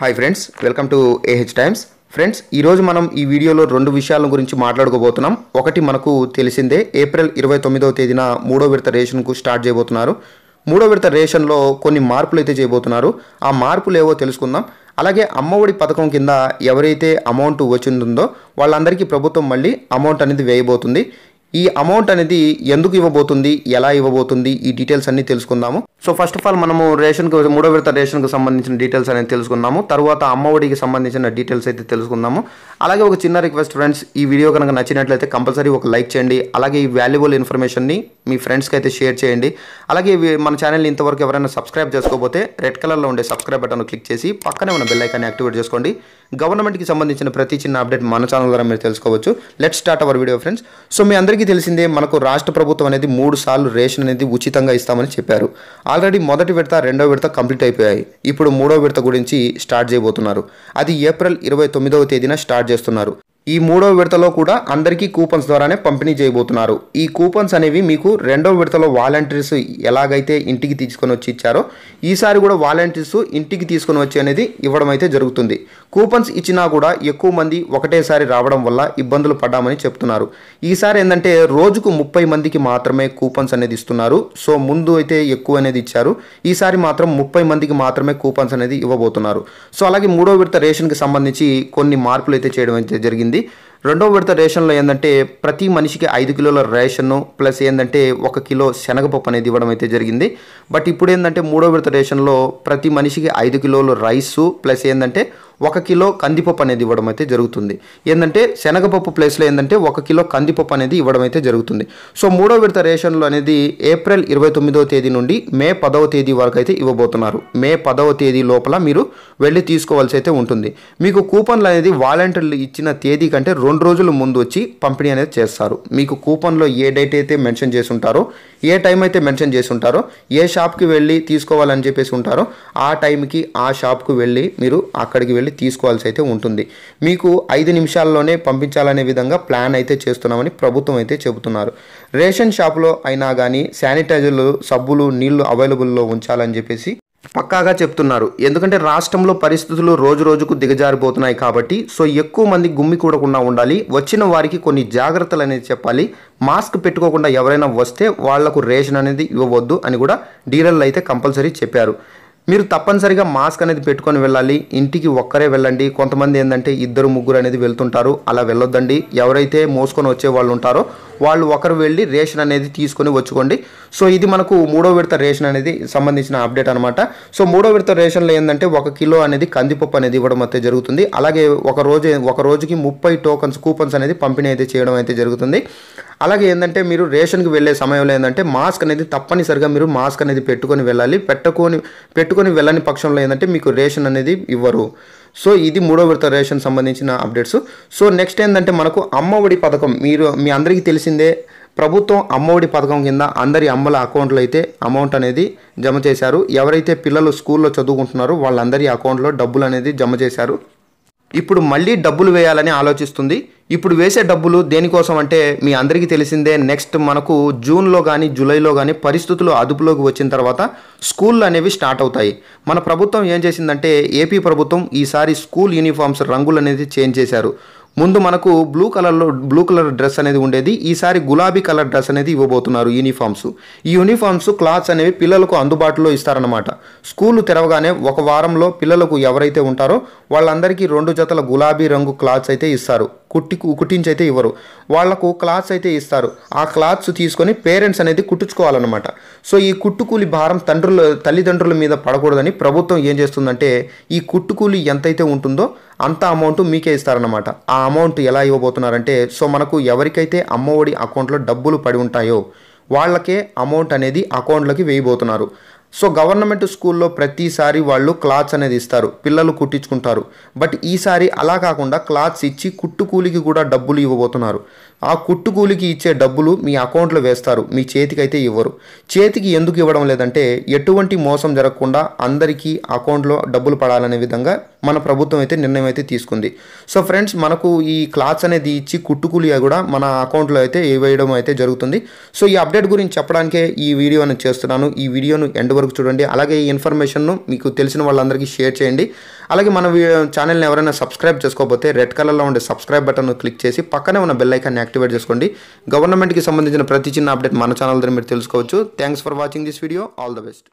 hi friends welcome to AH times friends ఈరోజు మనం ఈ వీడియోలో రెండు విషయాల గురించి మాట్లాడుకోబోతున్నాం ఒకటి మనకు తెలిసిందే ఏప్రిల్ ఇరవై తొమ్మిదవ తేదీన మూడో విడత రేషన్కు స్టార్ట్ చేయబోతున్నారు మూడో విడత రేషన్లో కొన్ని మార్పులు అయితే చేయబోతున్నారు ఆ మార్పులు ఏవో తెలుసుకుందాం అలాగే అమ్మఒడి పథకం కింద ఎవరైతే అమౌంట్ వచ్చిందో వాళ్ళందరికీ ప్రభుత్వం మళ్ళీ అమౌంట్ అనేది వేయబోతుంది ఈ అమౌంట్ అనేది ఎందుకు ఇవ్వబోతుంది ఎలా ఇవ్వబోతుంది ఈ డీటెయిల్స్ అన్ని తెలుసుకుందాము సో ఫస్ట్ ఆఫ్ ఆల్ మనము కు మూడో విడత రేషన్ కు సంబంధించిన డీటెయిల్స్ అనేది తెలుసుకున్నాము తర్వాత అమ్మఒడికి సంబంధించిన డీటెయిల్స్ అయితే తెలుసుకుందాము అలాగే ఒక చిన్న రిక్వెస్ట్ ఫ్రెండ్స్ ఈ వీడియో కనుక నచ్చినట్లయితే కంపల్సరీ ఒక లైక్ చేయండి అలాగే ఈ వాల్యుబుల్ ఇన్ఫర్మేషన్ని మీ ఫ్రెండ్స్కి అయితే షేర్ చేయండి అలాగే మన ఛానల్ని ఇంతవరకు ఎవరైనా సబ్స్క్రైబ్ చేసుకోకపోతే రెడ్ కలర్లో ఉండే సబ్స్క్రైబ్ బటన్ క్లిక్ చేసి పక్కనే ఉన్న బెల్ ఐకాన్ని యాక్టివేట్ చేసుకోండి గవర్నమెంట్కి సంబంధించిన ప్రతి చిన్న అప్డేట్ మన ఛానల్ ద్వారా మీరు తెలుసుకోవచ్చు let start our video friends so మీ అందరికీ అందరికీ తెలిసిందే మనకు రాష్ట్ర ప్రభుత్వం అనేది మూడు సార్లు రేషన్ అనేది ఉచితంగా ఇస్తామని చెప్పారు ఆల్రెడీ మొదటి విడత రెండో విడత కంప్లీట్ అయిపోయాయి ఇప్పుడు మూడో విడత గురించి స్టార్ట్ చేయబోతున్నారు అది ఏప్రిల్ ఇరవై తొమ్మిదవ తేదీన స్టార్ట్ చేస్తున్నారు ఈ మూడో విడతలో కూడా అందరికీ కూపన్స్ ద్వారానే పంపిణీ చేయబోతున్నారు ఈ కూపన్స్ అనేవి మీకు రెండో విడతలో వాలంటీర్స్ ఎలాగైతే ఇంటికి తీసుకొని వచ్చి ఇచ్చారో ఈసారి కూడా వాలంటీర్స్ ఇంటికి తీసుకొని వచ్చి అనేది ఇవ్వడం అయితే జరుగుతుంది కూపన్స్ ఇచ్చినా కూడా ఎక్కువ మంది ఒకటేసారి రావడం వల్ల ఇబ్బందులు పడ్డామని చెప్తున్నారు ఈసారి ఏంటంటే రోజుకు ముప్పై మందికి మాత్రమే కూపన్స్ అనేది ఇస్తున్నారు సో ముందు అయితే ఎక్కువ అనేది ఇచ్చారు ఈసారి మాత్రం ముప్పై మందికి మాత్రమే కూపన్స్ అనేది ఇవ్వబోతున్నారు సో అలాగే మూడో విడత రేషన్కి సంబంధించి కొన్ని మార్పులు అయితే చేయడం అయితే జరిగింది జరిగింది రెండవ విడత రేషన్లో ఏంటంటే ప్రతి మనిషికి ఐదు కిలోల రేషన్ ప్లస్ ఏంటంటే ఒక కిలో శనగపప్పు అనేది ఇవ్వడం అయితే జరిగింది బట్ ఇప్పుడు ఏంటంటే మూడో విడత రేషన్లో ప్రతి మనిషికి ఐదు కిలోలు రైసు ప్లస్ ఏంటంటే ఒక కిలో కందిపప్పు అనేది ఇవ్వడం అయితే జరుగుతుంది ఏంటంటే శనగపప్పు ప్లేస్లో ఏంటంటే ఒక కిలో కందిపప్పు అనేది ఇవ్వడం అయితే జరుగుతుంది సో మూడో విడత రేషన్లు అనేది ఏప్రిల్ ఇరవై తొమ్మిదవ తేదీ నుండి మే పదవ తేదీ వరకు అయితే ఇవ్వబోతున్నారు మే పదవ తేదీ లోపల మీరు వెళ్ళి తీసుకోవాల్సి అయితే ఉంటుంది మీకు కూపన్లు అనేది వాలంటీర్లు ఇచ్చిన తేదీ కంటే రెండు రోజుల ముందు వచ్చి పంపిణీ అనేది చేస్తారు మీకు కూపన్లో ఏ డేట్ అయితే మెన్షన్ చేసి ఉంటారో ఏ టైం అయితే మెన్షన్ చేసి ఉంటారో ఏ షాప్కి వెళ్ళి తీసుకోవాలని చెప్పేసి ఉంటారో ఆ టైంకి ఆ షాప్కి వెళ్ళి మీరు అక్కడికి వెళ్ళి వెళ్ళి తీసుకోవాల్సి అయితే ఉంటుంది మీకు ఐదు నిమిషాల్లోనే పంపించాలనే విధంగా ప్లాన్ అయితే చేస్తున్నామని ప్రభుత్వం అయితే చెబుతున్నారు రేషన్ షాప్లో అయినా కానీ శానిటైజర్లు సబ్బులు నీళ్లు అవైలబుల్లో ఉంచాలని చెప్పేసి పక్కాగా చెప్తున్నారు ఎందుకంటే రాష్ట్రంలో పరిస్థితులు రోజు రోజుకు దిగజారిపోతున్నాయి కాబట్టి సో ఎక్కువ మంది గుమ్మి కూడకుండా ఉండాలి వచ్చిన వారికి కొన్ని జాగ్రత్తలు అనేది చెప్పాలి మాస్క్ పెట్టుకోకుండా ఎవరైనా వస్తే వాళ్లకు రేషన్ అనేది ఇవ్వవద్దు అని కూడా డీలర్లు అయితే కంపల్సరీ చెప్పారు మీరు తప్పనిసరిగా మాస్క్ అనేది పెట్టుకొని వెళ్ళాలి ఇంటికి ఒక్కరే వెళ్ళండి కొంతమంది ఏంటంటే ఇద్దరు ముగ్గురు అనేది వెళ్తుంటారు అలా వెళ్ళొద్దండి ఎవరైతే మోసుకొని వచ్చే వాళ్ళు ఉంటారో వాళ్ళు ఒకరు వెళ్ళి రేషన్ అనేది తీసుకొని వచ్చుకోండి సో ఇది మనకు మూడో విడత రేషన్ అనేది సంబంధించిన అప్డేట్ అనమాట సో మూడో విడత రేషన్లో ఏంటంటే ఒక కిలో అనేది కందిపప్పు అనేది ఇవ్వడం అయితే జరుగుతుంది అలాగే ఒక రోజు ఒక రోజుకి ముప్పై టోకన్స్ కూపన్స్ అనేది పంపిణీ అయితే చేయడం అయితే జరుగుతుంది అలాగే ఏంటంటే మీరు రేషన్కి వెళ్ళే సమయంలో ఏంటంటే మాస్క్ అనేది తప్పనిసరిగా మీరు మాస్క్ అనేది పెట్టుకొని వెళ్ళాలి పెట్టుకొని పెట్టుకొని వెళ్ళని పక్షంలో ఏంటంటే మీకు రేషన్ అనేది ఇవ్వరు సో ఇది మూడో విడత రేషన్ సంబంధించిన అప్డేట్స్ సో నెక్స్ట్ ఏంటంటే మనకు అమ్మఒడి పథకం మీరు మీ అందరికీ తెలిసిందే ప్రభుత్వం అమ్మఒడి పథకం కింద అందరి అమ్మల అకౌంట్లో అయితే అమౌంట్ అనేది జమ చేశారు ఎవరైతే పిల్లలు స్కూల్లో చదువుకుంటున్నారో వాళ్ళందరి అకౌంట్లో డబ్బులు అనేది జమ చేశారు ఇప్పుడు మళ్ళీ డబ్బులు వేయాలని ఆలోచిస్తుంది ఇప్పుడు వేసే డబ్బులు దేనికోసం అంటే మీ అందరికీ తెలిసిందే నెక్స్ట్ మనకు జూన్లో కానీ జూలైలో కానీ పరిస్థితులు అదుపులోకి వచ్చిన తర్వాత స్కూళ్ళు అనేవి స్టార్ట్ అవుతాయి మన ప్రభుత్వం ఏం చేసిందంటే ఏపీ ప్రభుత్వం ఈసారి స్కూల్ యూనిఫామ్స్ రంగులు అనేది చేంజ్ చేశారు ముందు మనకు బ్లూ కలర్లో బ్లూ కలర్ డ్రెస్ అనేది ఉండేది ఈసారి గులాబీ కలర్ డ్రెస్ అనేది ఇవ్వబోతున్నారు యూనిఫామ్స్ ఈ యూనిఫామ్స్ క్లాత్స్ అనేవి పిల్లలకు అందుబాటులో ఇస్తారనమాట స్కూల్ తెరవగానే ఒక వారంలో పిల్లలకు ఎవరైతే ఉంటారో వాళ్ళందరికీ రెండు జతల గులాబీ రంగు క్లాత్స్ అయితే ఇస్తారు కుట్టికు కుట్టించి అయితే ఇవ్వరు వాళ్లకు క్లాత్స్ అయితే ఇస్తారు ఆ క్లాత్స్ తీసుకొని పేరెంట్స్ అనేది కుట్టించుకోవాలన్నమాట సో ఈ కుట్టుకూలి భారం తండ్రుల తల్లిదండ్రుల మీద పడకూడదని ప్రభుత్వం ఏం చేస్తుందంటే ఈ కుట్టుకూలి ఎంతైతే ఉంటుందో అంత అమౌంట్ మీకే ఇస్తారన్నమాట ఆ అమౌంట్ ఎలా ఇవ్వబోతున్నారంటే సో మనకు ఎవరికైతే అమ్మఒడి అకౌంట్లో డబ్బులు పడి ఉంటాయో వాళ్ళకే అమౌంట్ అనేది అకౌంట్లోకి వేయబోతున్నారు సో గవర్నమెంట్ స్కూల్లో ప్రతిసారి వాళ్ళు క్లాత్స్ అనేది ఇస్తారు పిల్లలు కుట్టించుకుంటారు బట్ ఈసారి అలా కాకుండా క్లాత్స్ ఇచ్చి కుట్టు కూలికి కూడా డబ్బులు ఇవ్వబోతున్నారు ఆ కుట్టు కూలికి ఇచ్చే డబ్బులు మీ అకౌంట్లో వేస్తారు మీ చేతికి అయితే ఇవ్వరు చేతికి ఎందుకు ఇవ్వడం లేదంటే ఎటువంటి మోసం జరగకుండా అందరికీ అకౌంట్లో డబ్బులు పడాలనే విధంగా మన ప్రభుత్వం అయితే నిర్ణయం అయితే తీసుకుంది సో ఫ్రెండ్స్ మనకు ఈ క్లాత్స్ అనేది ఇచ్చి కుట్టుకూలిగా కూడా మన అకౌంట్లో అయితే వేయడం అయితే జరుగుతుంది సో ఈ అప్డేట్ గురించి చెప్పడానికే ఈ వీడియో నేను చేస్తున్నాను ఈ వీడియోను ఎండ్ వరకు చూడండి అలాగే ఈ ఇన్ఫర్మేషన్ను మీకు తెలిసిన వాళ్ళందరికీ షేర్ చేయండి అలాగే మన ఛానల్ని ఎవరైనా సబ్స్క్రైబ్ చేసుకోకపోతే రెడ్ కలర్లో ఉండే సబ్స్క్రైబ్ బటన్ను క్లిక్ చేసి పక్కనే ఉన్న బెల్ ఐకాన్ని యాక్టివేట్ చేసుకోండి గవర్నమెంట్కి సంబంధించిన ప్రతి చిన్న అప్డేట్ మన ఛానల్ ద్వారా మీరు తెలుసుకోవచ్చు thanks for watching this video all the best